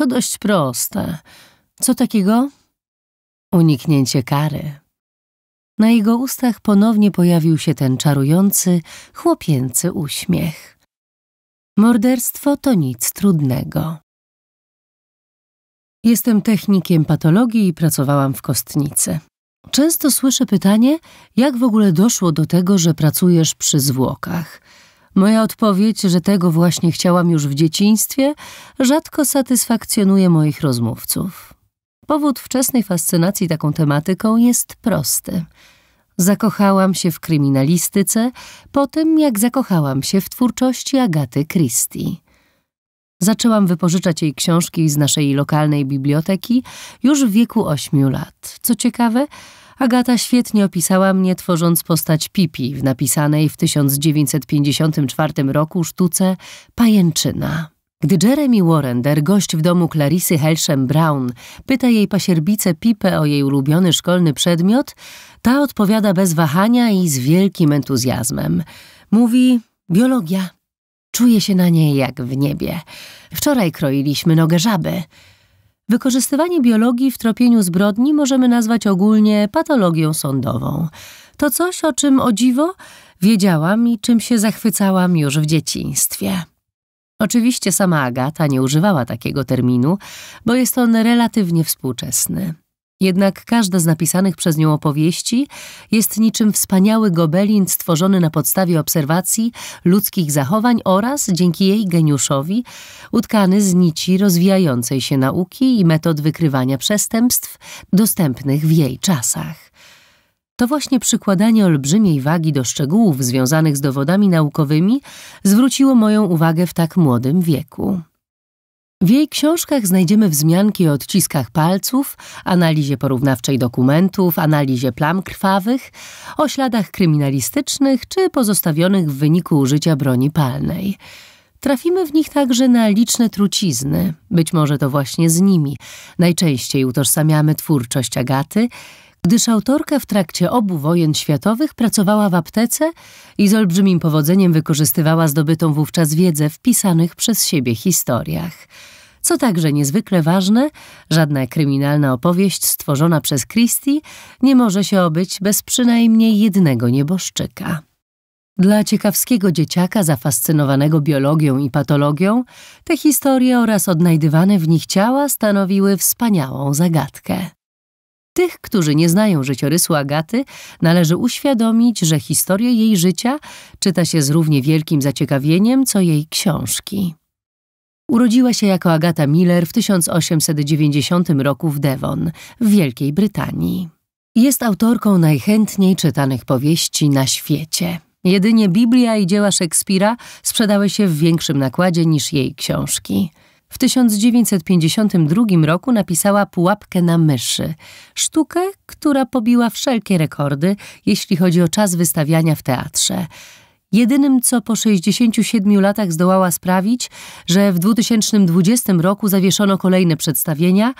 To dość proste. Co takiego? Uniknięcie kary. Na jego ustach ponownie pojawił się ten czarujący, chłopięcy uśmiech. Morderstwo to nic trudnego. Jestem technikiem patologii i pracowałam w kostnicy. Często słyszę pytanie, jak w ogóle doszło do tego, że pracujesz przy zwłokach – Moja odpowiedź, że tego właśnie chciałam już w dzieciństwie, rzadko satysfakcjonuje moich rozmówców. Powód wczesnej fascynacji taką tematyką jest prosty. Zakochałam się w kryminalistyce po tym, jak zakochałam się w twórczości Agaty Christie. Zaczęłam wypożyczać jej książki z naszej lokalnej biblioteki już w wieku ośmiu lat. Co ciekawe, Agata świetnie opisała mnie, tworząc postać Pipi w napisanej w 1954 roku sztuce Pajęczyna. Gdy Jeremy Warrender, gość w domu Clarisy Helsham Brown, pyta jej pasierbicę Pipę o jej ulubiony szkolny przedmiot, ta odpowiada bez wahania i z wielkim entuzjazmem. Mówi biologia. Czuję się na niej jak w niebie. Wczoraj kroiliśmy nogę żaby. Wykorzystywanie biologii w tropieniu zbrodni możemy nazwać ogólnie patologią sądową. To coś, o czym o dziwo wiedziałam i czym się zachwycałam już w dzieciństwie. Oczywiście sama Agata nie używała takiego terminu, bo jest on relatywnie współczesny. Jednak każda z napisanych przez nią opowieści jest niczym wspaniały gobelin stworzony na podstawie obserwacji ludzkich zachowań oraz, dzięki jej geniuszowi, utkany z nici rozwijającej się nauki i metod wykrywania przestępstw dostępnych w jej czasach. To właśnie przykładanie olbrzymiej wagi do szczegółów związanych z dowodami naukowymi zwróciło moją uwagę w tak młodym wieku. W jej książkach znajdziemy wzmianki o odciskach palców, analizie porównawczej dokumentów, analizie plam krwawych, o śladach kryminalistycznych czy pozostawionych w wyniku użycia broni palnej. Trafimy w nich także na liczne trucizny. Być może to właśnie z nimi najczęściej utożsamiamy twórczość Agaty gdyż autorka w trakcie obu wojen światowych pracowała w aptece i z olbrzymim powodzeniem wykorzystywała zdobytą wówczas wiedzę w pisanych przez siebie historiach. Co także niezwykle ważne, żadna kryminalna opowieść stworzona przez Christie nie może się obyć bez przynajmniej jednego nieboszczyka. Dla ciekawskiego dzieciaka zafascynowanego biologią i patologią, te historie oraz odnajdywane w nich ciała stanowiły wspaniałą zagadkę. Tych, którzy nie znają życiorysu Agaty, należy uświadomić, że historię jej życia czyta się z równie wielkim zaciekawieniem, co jej książki. Urodziła się jako Agata Miller w 1890 roku w Devon, w Wielkiej Brytanii. Jest autorką najchętniej czytanych powieści na świecie. Jedynie Biblia i dzieła Szekspira sprzedały się w większym nakładzie niż jej książki. W 1952 roku napisała Pułapkę na myszy, sztukę, która pobiła wszelkie rekordy, jeśli chodzi o czas wystawiania w teatrze. Jedynym, co po 67 latach zdołała sprawić, że w 2020 roku zawieszono kolejne przedstawienia,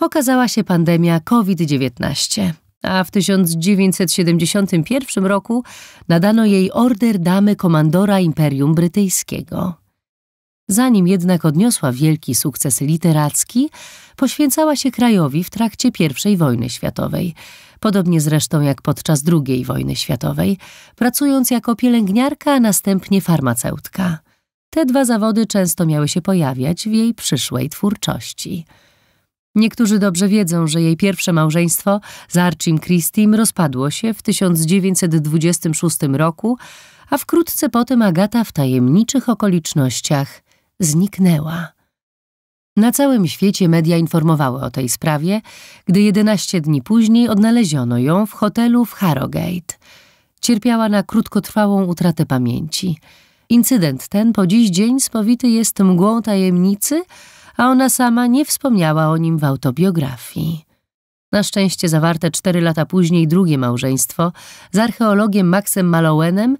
okazała się pandemia COVID-19. A w 1971 roku nadano jej order damy komandora Imperium Brytyjskiego. Zanim jednak odniosła wielki sukces literacki, poświęcała się krajowi w trakcie I wojny światowej, podobnie zresztą jak podczas II wojny światowej, pracując jako pielęgniarka, a następnie farmaceutka. Te dwa zawody często miały się pojawiać w jej przyszłej twórczości. Niektórzy dobrze wiedzą, że jej pierwsze małżeństwo z Archim Christim rozpadło się w 1926 roku, a wkrótce potem Agata w tajemniczych okolicznościach zniknęła. Na całym świecie media informowały o tej sprawie, gdy 11 dni później odnaleziono ją w hotelu w Harrogate. Cierpiała na krótkotrwałą utratę pamięci. Incydent ten po dziś dzień spowity jest mgłą tajemnicy, a ona sama nie wspomniała o nim w autobiografii. Na szczęście zawarte cztery lata później drugie małżeństwo z archeologiem Maxem Malowenem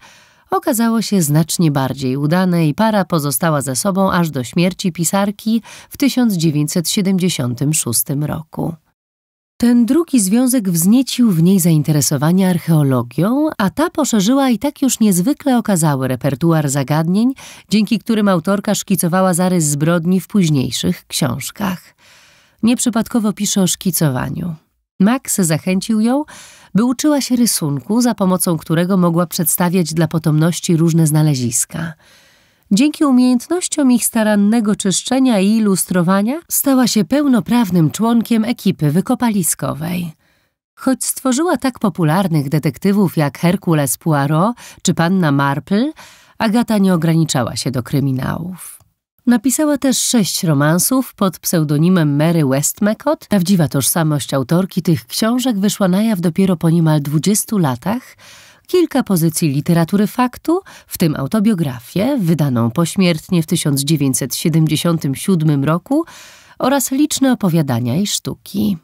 okazało się znacznie bardziej udane i para pozostała ze sobą aż do śmierci pisarki w 1976 roku. Ten drugi związek wzniecił w niej zainteresowanie archeologią, a ta poszerzyła i tak już niezwykle okazały repertuar zagadnień, dzięki którym autorka szkicowała zarys zbrodni w późniejszych książkach. Nieprzypadkowo pisze o szkicowaniu. Max zachęcił ją, by uczyła się rysunku, za pomocą którego mogła przedstawiać dla potomności różne znaleziska. Dzięki umiejętnościom ich starannego czyszczenia i ilustrowania stała się pełnoprawnym członkiem ekipy wykopaliskowej. Choć stworzyła tak popularnych detektywów jak Hercules Poirot czy panna Marple, Agata nie ograniczała się do kryminałów. Napisała też sześć romansów pod pseudonimem Mary Westmacott. Prawdziwa tożsamość autorki tych książek wyszła na jaw dopiero po niemal 20 latach. Kilka pozycji literatury faktu, w tym autobiografię, wydaną pośmiertnie w 1977 roku, oraz liczne opowiadania i sztuki.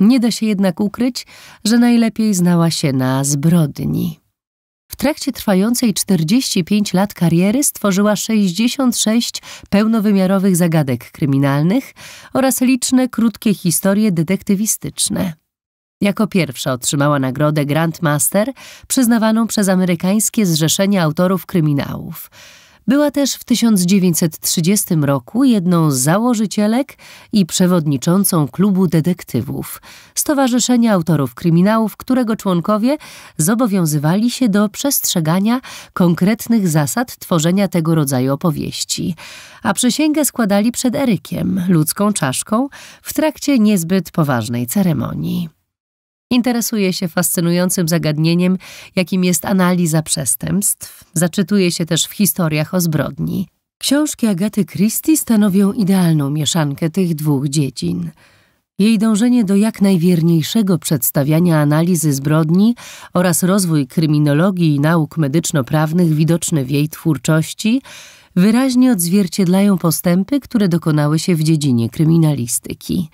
Nie da się jednak ukryć, że najlepiej znała się na zbrodni. W trakcie trwającej 45 lat kariery stworzyła 66 pełnowymiarowych zagadek kryminalnych oraz liczne krótkie historie detektywistyczne. Jako pierwsza otrzymała nagrodę Grandmaster przyznawaną przez amerykańskie Zrzeszenie Autorów Kryminałów – była też w 1930 roku jedną z założycielek i przewodniczącą klubu detektywów, stowarzyszenia autorów kryminałów, którego członkowie zobowiązywali się do przestrzegania konkretnych zasad tworzenia tego rodzaju opowieści, a przysięgę składali przed Erykiem, ludzką czaszką, w trakcie niezbyt poważnej ceremonii. Interesuje się fascynującym zagadnieniem, jakim jest analiza przestępstw. Zaczytuje się też w historiach o zbrodni. Książki Agaty Christie stanowią idealną mieszankę tych dwóch dziedzin. Jej dążenie do jak najwierniejszego przedstawiania analizy zbrodni oraz rozwój kryminologii i nauk medyczno-prawnych widoczny w jej twórczości wyraźnie odzwierciedlają postępy, które dokonały się w dziedzinie kryminalistyki.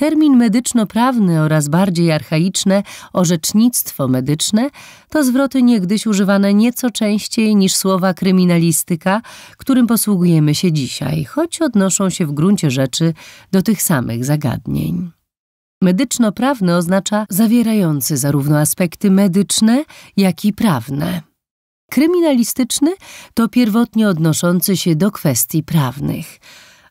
Termin medyczno-prawny oraz bardziej archaiczne orzecznictwo medyczne to zwroty niegdyś używane nieco częściej niż słowa kryminalistyka, którym posługujemy się dzisiaj, choć odnoszą się w gruncie rzeczy do tych samych zagadnień. Medyczno-prawny oznacza zawierający zarówno aspekty medyczne, jak i prawne. Kryminalistyczny to pierwotnie odnoszący się do kwestii prawnych.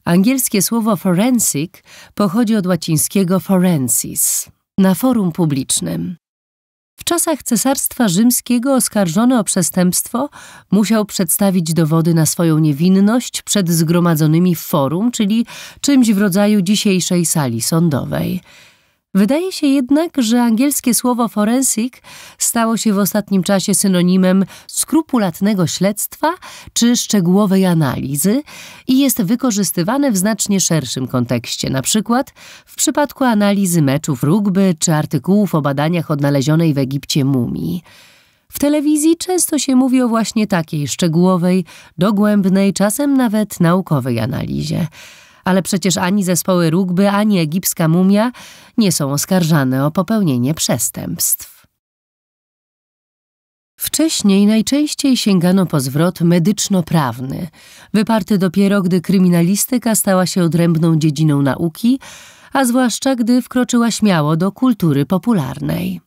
Angielskie słowo forensic pochodzi od łacińskiego forensis, na forum publicznym. W czasach cesarstwa rzymskiego oskarżony o przestępstwo musiał przedstawić dowody na swoją niewinność przed zgromadzonymi w forum, czyli czymś w rodzaju dzisiejszej sali sądowej. Wydaje się jednak, że angielskie słowo forensic stało się w ostatnim czasie synonimem skrupulatnego śledztwa czy szczegółowej analizy i jest wykorzystywane w znacznie szerszym kontekście, na przykład w przypadku analizy meczów rugby czy artykułów o badaniach odnalezionej w Egipcie mumii. W telewizji często się mówi o właśnie takiej szczegółowej, dogłębnej, czasem nawet naukowej analizie ale przecież ani zespoły rugby, ani egipska mumia nie są oskarżane o popełnienie przestępstw. Wcześniej najczęściej sięgano po zwrot medyczno-prawny, wyparty dopiero gdy kryminalistyka stała się odrębną dziedziną nauki, a zwłaszcza gdy wkroczyła śmiało do kultury popularnej.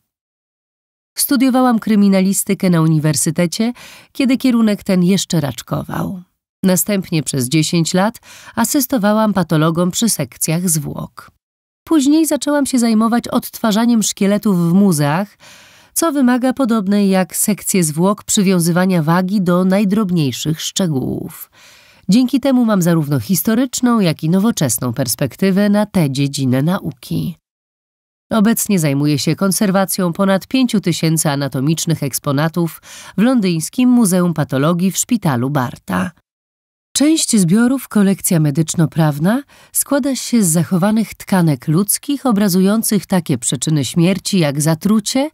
Studiowałam kryminalistykę na uniwersytecie, kiedy kierunek ten jeszcze raczkował. Następnie przez 10 lat asystowałam patologom przy sekcjach zwłok. Później zaczęłam się zajmować odtwarzaniem szkieletów w muzeach, co wymaga podobnej jak sekcje zwłok przywiązywania wagi do najdrobniejszych szczegółów. Dzięki temu mam zarówno historyczną, jak i nowoczesną perspektywę na tę dziedzinę nauki. Obecnie zajmuje się konserwacją ponad 5 tysięcy anatomicznych eksponatów w londyńskim Muzeum Patologii w szpitalu Barta. Część zbiorów kolekcja medyczno-prawna składa się z zachowanych tkanek ludzkich obrazujących takie przyczyny śmierci jak zatrucie,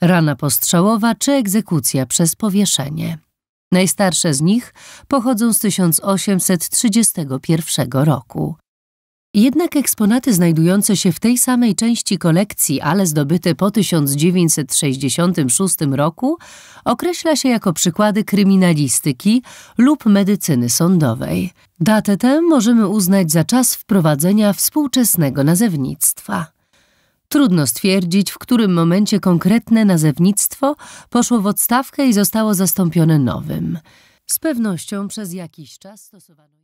rana postrzałowa czy egzekucja przez powieszenie. Najstarsze z nich pochodzą z 1831 roku. Jednak eksponaty znajdujące się w tej samej części kolekcji, ale zdobyte po 1966 roku, określa się jako przykłady kryminalistyki lub medycyny sądowej. Datę tę możemy uznać za czas wprowadzenia współczesnego nazewnictwa. Trudno stwierdzić, w którym momencie konkretne nazewnictwo poszło w odstawkę i zostało zastąpione nowym. Z pewnością przez jakiś czas stosowano